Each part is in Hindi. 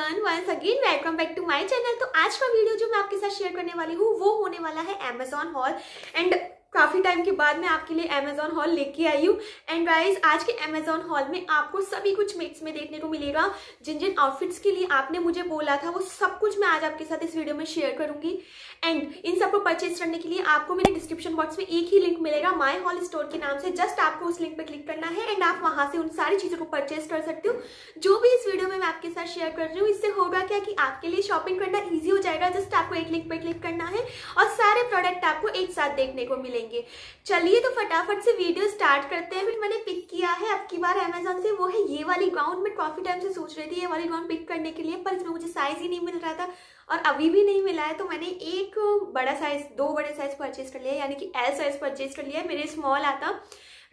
Everyone once again welcome back to my channel तो आज का वीडियो जो मैं आपके साथ शेयर करने वाली हूँ वो होने वाला है एमेजॉन हॉल एंड काफ़ी टाइम के बाद मैं आपके लिए अमेजोन हॉल लेके आई हूँ एंड गाइस आज के अमेजोन हॉल में आपको सभी कुछ मिक्स में देखने को मिलेगा जिन जिन आउटफिट्स के लिए आपने मुझे बोला था वो सब कुछ मैं आज आपके साथ इस वीडियो में शेयर करूंगी एंड इन सबको परचेज करने के लिए आपको मेरे डिस्क्रिप्शन बॉक्स में एक ही लिंक मिलेगा माई हॉल स्टोर के नाम से जस्ट आपको उस लिंक पर क्लिक करना है एंड आप वहाँ से उन सारी चीज़ों को परचेज कर सकते हो जो भी इस वीडियो में मैं आपके साथ शेयर कर रही हूँ इससे होगा क्या कि आपके लिए शॉपिंग करना ईजी हो जाएगा जस्ट आपको एक लिंक पर क्लिक करना है और सारे प्रोडक्ट आपको एक साथ देखने को मिलेगा मिलेंगे चलिए तो फटाफट से वीडियो स्टार्ट करते हैं फिर मैंने पिक किया है अब की बार अमेजोन से वो है ये वाली ग्राउंड में काफ़ी टाइम से सोच रही थी ये वाली ग्राउंड पिक करने के लिए पर इसमें मुझे साइज़ ही नहीं मिल रहा था और अभी भी नहीं मिला है तो मैंने एक बड़ा साइज़ दो बड़े साइज़ परचेज कर लिया यानी कि एल साइज़ परचेज कर लिया मेरे स्मॉल आता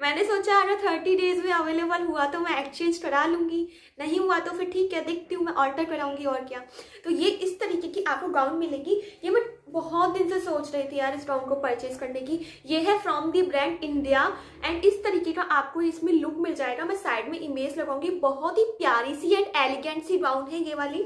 मैंने सोचा अगर थर्टी डेज में अवेलेबल हुआ तो मैं एक्सचेंज करा लूँगी नहीं हुआ तो फिर ठीक है देखती हूँ मैं ऑर्डर कराऊँगी और क्या तो ये इस तरीके की आपको गाउन मिलेगी ये मैं बहुत दिन से सोच रही थी यार इस गाउन को परचेज करने की ये है from the brand India and इस तरीके का आपको इसमें लुक मिल जाएगा मैं साइड में इमेज लगाऊंगी बहुत ही प्यारी सी एंड एलिगेंट सी गाउन है ये वाली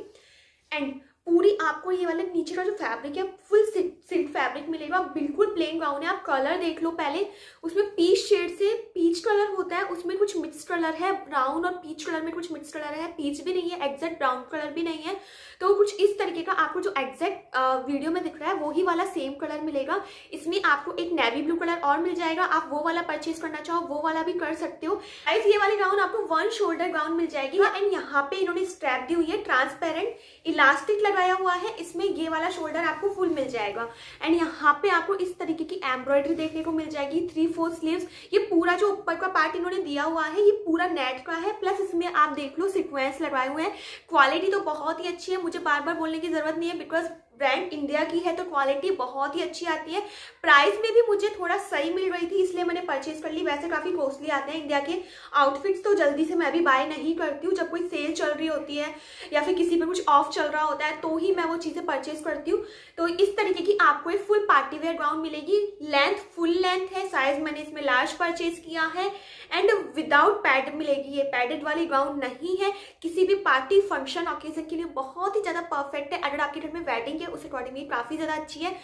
एंड पूरी आपको ये वाला नीचे का जो फैब्रिक है फुल सिल्क फैब्रिक मिलेगा बिल्कुल प्लेन ब्राउन है आप कलर देख लो पहले उसमें पीच शेड से पीच कलर होता है उसमें कुछ मिक्स कलर है ब्राउन और पीच कलर में कुछ मिक्स कलर है पीच भी नहीं है एग्जैक्ट ब्राउन कलर भी नहीं है तो कुछ इस तरीके का आपको जो एग्जैक्ट वीडियो में दिख रहा है वही वाला सेम कलर मिलेगा इसमें आपको एक नेवी ब्लू कलर और मिल जाएगा आप वो वाला परचेज करना चाहो वो वाला भी कर सकते हो गाइस ये वाली गाउन आपको वन शोल्डर गाउन मिल जाएगी एंड हाँ। यहाँ पे इन्होंने स्ट्रैप दी हुई है ट्रांसपेरेंट इलास्टिक लगा लगाया हुआ है इसमें ये वाला शोल्डर आपको फुल मिल जाएगा एंड यहाँ पे आपको इस तरीके की एम्ब्रॉयडरी देखने को मिल जाएगी थ्री फोर स्लीव्स ये पूरा जो ऊपर का पार्ट इन्होंने दिया हुआ है ये पूरा नेट का है प्लस इसमें आप देख लो सिक्वेंस लगाए हुए हैं क्वालिटी तो बहुत ही अच्छी है मुझे बार बार बोलने की जरूरत नहीं है बिकॉज ब्रांड इंडिया की है तो क्वालिटी बहुत ही अच्छी आती है प्राइस में भी मुझे थोड़ा सही मिल रही थी इसलिए मैंने परचेज कर ली वैसे काफ़ी कॉस्टली आते हैं इंडिया के आउटफिट्स तो जल्दी से मैं भी बाय नहीं करती हूँ जब कोई सेल चल रही होती है या फिर किसी पर कुछ ऑफ चल रहा होता है तो ही मैं वो चीज़ें परचेज करती हूँ तो इस तरीके की आपको एक फुल पार्टी वेयर गाउन मिलेगी लेंथ फुल लेंथ है साइज मैंने इसमें लार्ज परचेज किया है एंड विदाउट पैड मिलेगी ये पैडेड वाली गाउन नहीं है किसी भी पार्टी फंक्शन ऑकेजन के लिए बहुत ही ज़्यादा परफेक्ट है अगर आपके घर में वेडिंग के है उस अकॉर्डिंग भी काफ़ी ज़्यादा अच्छी है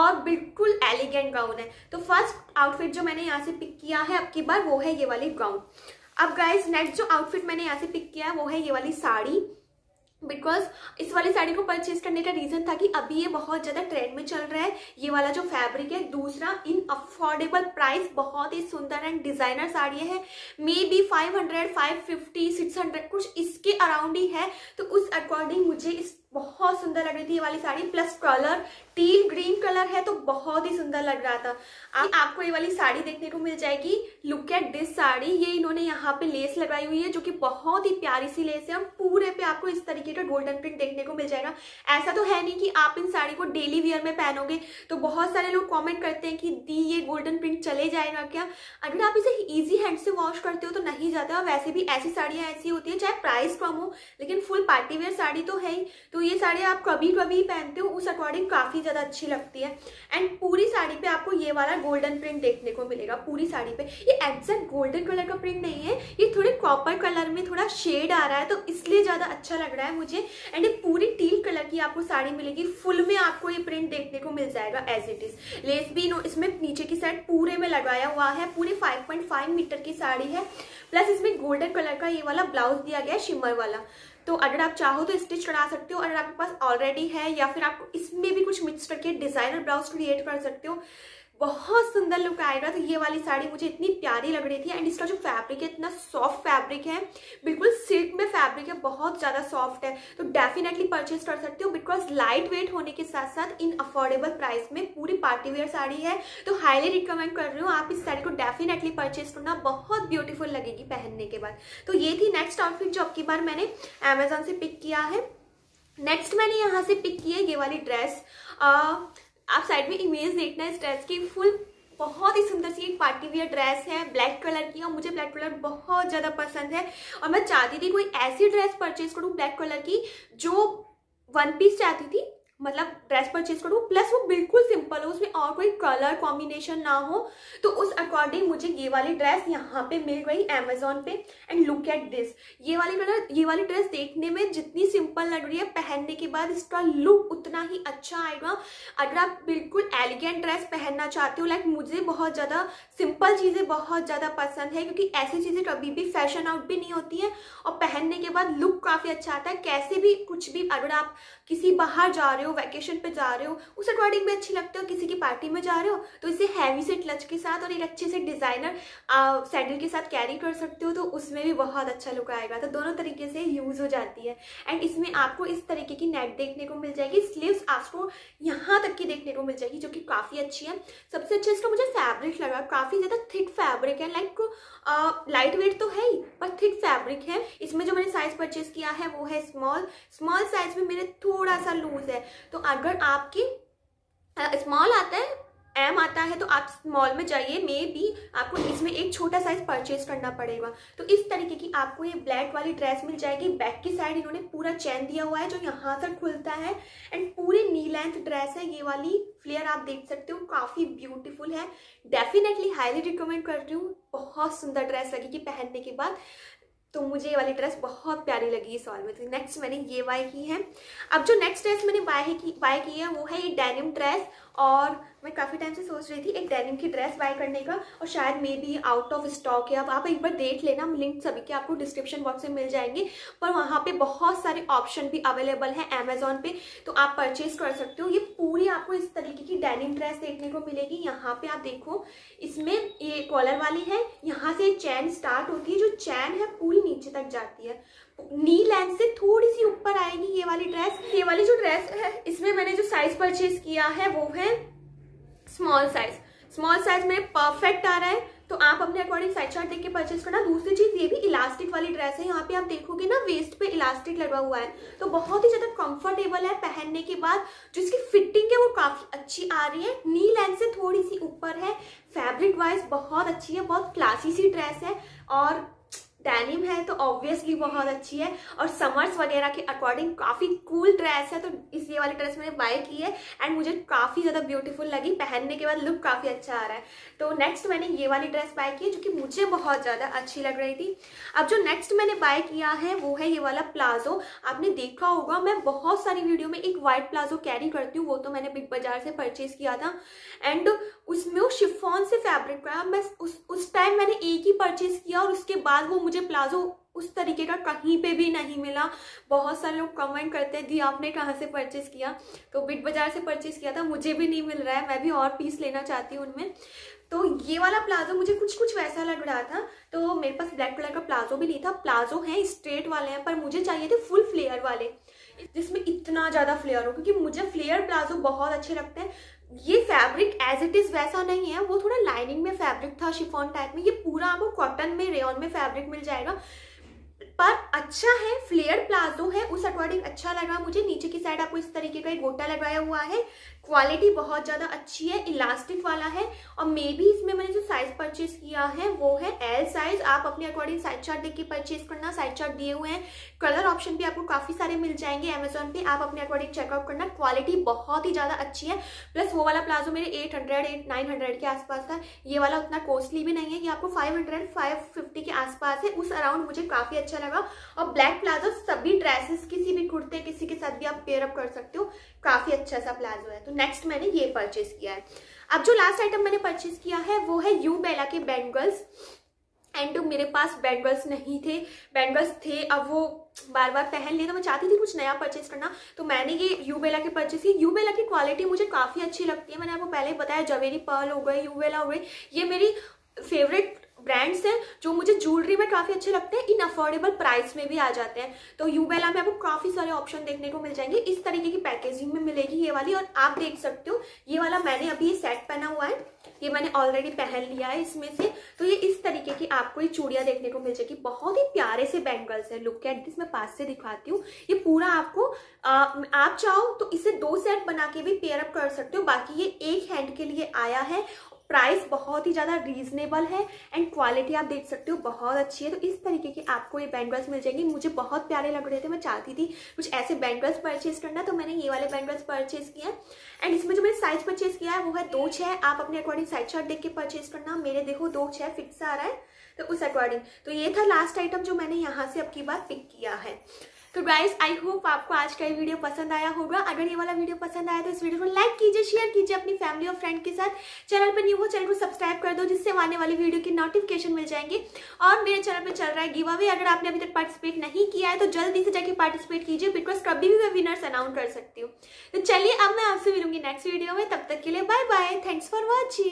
और बिल्कुल एलिगेंट गाउन है तो फर्स्ट आउटफिट जो मैंने यहाँ से पिक किया है अब की बार वो है ये वाली गाउन अब गाइज नेक्स्ट जो आउटफिट मैंने यहाँ से पिक किया है वो है ये वाली साड़ी बिकॉज इस वाली साड़ी को परचेज करने का रीज़न था कि अभी ये बहुत ज़्यादा ट्रेंड में चल रहा है ये वाला जो फैब्रिक है दूसरा इन अफोर्डेबल प्राइस बहुत ही सुंदर एंड डिज़ाइनर साड़ी है मे बी 500, 550, 600 कुछ इसके अराउंड ही है तो उस अकॉर्डिंग मुझे इस बहुत सुंदर लग रही थी ये वाली sari plus colour teal green colour है तो बहुत ही सुंदर लग रहा था आप, आपको ये वाली साड़ी देखने को मिल जाएगी लुक एट दिस साड़ी ये इन्होंने यहाँ पे लेस लगाई हुई है जो कि बहुत ही प्यारी सी लेस है और पूरे पे आपको इस तरीके का गोल्डन प्रिंट देखने को मिल जाएगा ऐसा तो है नहीं कि आप इन साड़ी को डेली वेयर में पहनोगे तो बहुत सारे लोग कॉमेंट करते हैं कि दी ये गोल्डन प्रिंट चले जाएगा क्या अगर आप इसे ईजी हैंड से वॉश करते हो तो नहीं जाता वैसे भी ऐसी साड़ियाँ ऐसी होती है चाहे प्राइस कम हो लेकिन फुल पार्टीवेयर साड़ी तो है ही तो ये साड़ी आप कभी कभी पहनते हो उस अकॉर्डिंग काफ़ी ज़्यादा अच्छी लगती है एंड पूरी साड़ी पे आपको ये वाला गोल्डन प्रिंट देखने को मिलेगा पूरी साड़ी पे ये एग्जैक्ट गोल्डन कलर का प्रिंट नहीं है ये थोड़े कॉपर कलर में थोड़ा शेड आ रहा है तो इसलिए ज़्यादा अच्छा लग रहा है मुझे एंड ये पूरी टील कलर की आपको साड़ी मिलेगी फुल में आपको ये प्रिंट देखने को मिल जाएगा एज इट इज़ लेस भी नो इसमें नीचे की साइड पूरे में लगाया हुआ है पूरी फाइव मीटर की साड़ी है प्लस इसमें गोल्डन कलर का ये वाला ब्लाउज दिया गया है शिमर वाला तो अगर आप चाहो तो स्टिच करा सकते हो अगर आपके पास ऑलरेडी है या फिर आप इसमें भी कुछ मिक्स करके डिजाइनर ब्लाउज क्रिएट कर सकते हो बहुत सुंदर लुक आएगा तो ये वाली साड़ी मुझे इतनी प्यारी लग रही थी एंड इसका जो फैब्रिक है इतना सॉफ्ट फैब्रिक है बिल्कुल सिल्क में फैब्रिक है बहुत ज़्यादा सॉफ्ट है तो डेफिनेटली परचेज कर सकती हूँ बिकॉज लाइट वेट होने के साथ साथ इन अफोर्डेबल प्राइस में पूरी पार्टी वेयर साड़ी है तो हाईली रिकमेंड कर रही हूँ आप इस साड़ी को डेफिनेटली परचेज करना बहुत ब्यूटीफुल लगेगी पहनने के बाद तो ये थी नेक्स्ट आउटफिट जो अब की बार मैंने अमेजोन से पिक किया है नेक्स्ट मैंने यहाँ से पिक की है ये वाली ड्रेस आप साइड में इमेज देखना इस ड्रेस की फुल बहुत ही सुंदर सी एक पार्टी वियर ड्रेस है ब्लैक कलर की और मुझे ब्लैक कलर बहुत ज़्यादा पसंद है और मैं चाहती थी कोई ऐसी ड्रेस परचेज करूँ ब्लैक कलर की जो वन पीस चाहती थी मतलब ड्रेस परचेज करूँ प्लस वो बिल्कुल सिंपल हो उसमें और कोई कलर कॉम्बिनेशन ना हो तो उस अकॉर्डिंग मुझे ये वाली ड्रेस यहाँ पे मिल गई अमेजोन पे एंड लुक एट दिस ये वाली कलर ये वाली ड्रेस देखने में जितनी सिंपल लग रही है पहनने के बाद इसका लुक उतना ही अच्छा आएगा अगर आप बिल्कुल एलिगेंट ड्रेस पहनना चाहते हो लाइक मुझे बहुत ज़्यादा सिंपल चीज़ें बहुत ज़्यादा पसंद है क्योंकि ऐसी चीज़ें कभी भी फैशन आउट भी नहीं होती हैं और पहनने के बाद लुक काफ़ी अच्छा आता है कैसे भी कुछ भी अगर आप किसी बाहर जा रहे हो हो वैकेशन पे जा रहे हो उस अकॉर्डिंग भी अच्छी लगते हो किसी की पार्टी में जा रहे हो तो इसे हैवी से क्लच के साथ और एक अच्छे से डिजाइनर सैंडल के साथ कैरी कर सकते हो तो उसमें भी बहुत अच्छा लुक आएगा तो दोनों तरीके से यूज हो जाती है एंड इसमें आपको इस तरीके की नेट देखने को मिल जाएगी स्लीव आपको यहाँ तक की देखने को मिल जाएगी जो कि काफी अच्छी है सबसे अच्छा इसका मुझे फैब्रिक लगा काफी ज्यादा थिक फैब्रिक है लाइक लाइट वेट तो है ही पर थिक फैब्रिक है इसमें जो मैंने साइज परचेज किया है वो है स्मॉल स्मॉल साइज में मेरे थोड़ा सा लूज है तो अगर आपकी स्मॉल आता है एम आता है तो आप स्मॉल में जाइए मे भी आपको इसमें एक छोटा साइज परचेज करना पड़ेगा तो इस तरीके की आपको ये ब्लैक वाली ड्रेस मिल जाएगी बैक की साइड इन्होंने पूरा चैन दिया हुआ है जो यहाँ तक खुलता है एंड पूरी नी लेंथ ड्रेस है ये वाली फ्लेयर आप देख सकते हो काफ़ी ब्यूटीफुल है डेफिनेटली हाईली रिकमेंड कर रही हूँ बहुत सुंदर ड्रेस लगेगी पहनने के बाद तो मुझे ये वाली ड्रेस बहुत प्यारी लगी इस वाल में तो नेक्स्ट मैंने ये बाय की है अब जो नेक्स्ट ड्रेस मैंने बाय की बाय की है वो है ये डेनिम ड्रेस और मैं काफ़ी टाइम से सोच रही थी एक डेनिम की ड्रेस बाय करने का और शायद maybe out of stock है अब आप एक बार देख लेना लिंक सभी के आपको डिस्क्रिप्शन बॉक्स में मिल जाएंगे पर वहाँ पे बहुत सारे ऑप्शन भी अवेलेबल हैं अमेजोन पे तो आप परचेज कर सकते हो ये पूरी आपको इस तरीके की डेनिम ड्रेस देखने को मिलेगी यहाँ पर आप देखो इसमें ये कॉलर वाली है यहाँ से चैन स्टार्ट होती है जो चैन है पूरी नीचे तक जाती है नी लेंथ से थोड़ी सी ऊपर आएगी ये वाली ड्रेस ये वाली जो ड्रेस है इसमें मैंने जो साइज परचेज किया है वो है स्मॉल साइज स्मॉल साइज में परफेक्ट आ रहा है तो आप अपने अकॉर्डिंग साइड चार्ट देख के परचेज करना दूसरी चीज ये भी इलास्टिक वाली ड्रेस है यहाँ पे आप देखोगे ना वेस्ट पे इलास्टिक लगा हुआ है तो बहुत ही ज्यादा कंफर्टेबल है पहनने के बाद जो इसकी फिटिंग है वो काफी अच्छी आ रही है नी लेंथ से थोड़ी सी ऊपर है फैब्रिक वाइज बहुत अच्छी है बहुत क्लासी सी ड्रेस है और डेनिम है तो ऑब्वियसली बहुत अच्छी है और समर्स वगैरह के अकॉर्डिंग काफ़ी कूल ड्रेस है तो इस ये वाली ड्रेस मैंने बाय की है एंड मुझे काफ़ी ज़्यादा ब्यूटीफुल लगी पहनने के बाद लुक काफ़ी अच्छा आ रहा है तो नेक्स्ट मैंने ये वाली ड्रेस बाय की है जो कि मुझे बहुत ज़्यादा अच्छी लग रही थी अब जो नेक्स्ट मैंने बाय किया है वो है ये वाला प्लाजो आपने देखा होगा मैं बहुत सारी वीडियो में एक वाइट प्लाजो कैरी करती हूँ वो तो मैंने बिग बाजार से परचेज किया था एंड उसमें वो शिफोन से फैब्रिक का मैं उस टाइम मैंने एक ही परचेज किया और उसके बाद वो मुझे प्लाजो उस तरीके का कहीं पे भी नहीं मिला बहुत सारे लोग कमेंट करते हैं दी आपने कहाँ से परचेस किया तो बिग बाज़ार से परचेस किया था मुझे भी नहीं मिल रहा है मैं भी और पीस लेना चाहती हूँ उनमें तो ये वाला प्लाजो मुझे कुछ कुछ वैसा लग रहा था तो मेरे पास ब्लैक कलर का प्लाजो भी नहीं था प्लाजो है स्ट्रेट वाले हैं पर मुझे चाहिए थे फुल फ्लेयर वाले जिसमें इतना ज़्यादा फ्लेयर हो क्योंकि मुझे फ्लेयर प्लाजो बहुत अच्छे लगते हैं ये फैब्रिक एज इट इज वैसा नहीं है वो थोड़ा लाइनिंग में फैब्रिक था शिफॉन टाइप में ये पूरा आपको कॉटन में रेन में फैब्रिक मिल जाएगा पर अच्छा है फ्लेयर प्लाजो है उस अकॉर्डिंग अच्छा लगा मुझे नीचे की साइड आपको इस तरीके का एक गोटा लगाया हुआ है क्वालिटी बहुत ज़्यादा अच्छी है इलास्टिक वाला है और मे बी इसमें मैंने जो साइज़ परचेज किया है वो है एल साइज़ आप अपने अकॉर्डिंग साइज चार्ट देख के परचेज करना साइज चार्ट दिए हुए हैं कलर ऑप्शन भी आपको काफ़ी सारे मिल जाएंगे अमेजोन पे आप अपने अकॉर्डिंग चेकआउट करना क्वालिटी बहुत ही ज़्यादा अच्छी है प्लस वो वाला प्लाजो मेरे eight hundred eight nine hundred के आसपास था ये वाला उतना कॉस्टली भी नहीं है ये आपको फाइव हंड्रेड फाइव फिफ्टी के आसपास है उस अराउंड मुझे काफ़ी अच्छा लगा और ब्लैक प्लाजो सभी ड्रेसेस कुर्ते किसी के साथ भी आप पेयर अप कर सकते हो काफ़ी अच्छा सा प्लाजो है तो नेक्स्ट मैंने ये परचेज किया है अब जो लास्ट आइटम मैंने परचेज किया है वो है यू बेला के बैंगल्स एंड मेरे पास बैंगल्स नहीं थे बैंगल्स थे अब वो बार बार पहन लेना मैं चाहती थी कुछ नया परचेज करना तो मैंने ये यूबेला के परचेज की यूबेला की क्वालिटी मुझे काफ़ी अच्छी लगती है मैंने आपको पहले बताया जवेरी पर्ल हो गए यूबेला हो गई ये मेरी फेवरेट ब्रांड्स हैं जो मुझे ज्वेलरी में काफ़ी अच्छे लगते हैं इन अफोर्डेबल प्राइस में भी आ जाते हैं तो यूबेला में आपको काफ़ी सारे ऑप्शन देखने को मिल जाएंगे इस तरीके की पैकेजिंग में मिलेगी ये वाली और आप देख सकते हो ये वाला मैंने अभी ये सेट पहना हुआ है ये मैंने ऑलरेडी पहन लिया है इसमें से तो ये इस तरीके की आपको ये चूड़िया देखने को मिल जाएगी बहुत ही प्यारे से बैंगल्स है लुक एट दिस मैं पास से दिखाती हूँ ये पूरा आपको आप चाहो तो इसे दो सेट बना के भी पेयरअप कर सकते हो बाकी ये एक हैंड के लिए आया है प्राइस बहुत ही ज़्यादा रीजनेबल है एंड क्वालिटी आप देख सकते हो बहुत अच्छी है तो इस तरीके की आपको ये बैंडल्स मिल जाएंगे मुझे बहुत प्यारे लग रहे थे मैं चाहती थी कुछ ऐसे बैंडल्स परचेज करना तो मैंने ये वाले बैंडल्स परचेज किए एंड इसमें जो मैंने साइज परचेज किया है वो है दो छः आप अपने अकॉर्डिंग साइज शर्ट देख के परचेज करना मेरे देखो दो छः फिक्स आ रहा है तो उस अकॉर्डिंग तो ये था लास्ट आइटम जो मैंने यहाँ से अब की बार पिक किया है तो गाइज आई होप आपको आज का ये वीडियो पसंद आया होगा अगर ये वाला वीडियो पसंद आया तो इस वीडियो को लाइक कीजिए शेयर कीजिए अपनी फैमिली और फ्रेंड के साथ चैनल पर न्यू हो चैनल को सब्सक्राइब कर दो जिससे आने वाली वीडियो की नोटिफिकेशन मिल जाएंगे और मेरे चैनल पर चल रहा है गिव अवे अगर आपने अभी तक पार्टिसिपेट नहीं किया है तो जल्दी से जाके पार्टिसिपेट कीजिए बिकॉज कभी भी मैं विनर्स अनाउंस कर सकती हूँ तो चलिए अब मैं आपसे मिलूंगी नेक्स्ट वीडियो में तब तक के लिए bye bye thanks for watching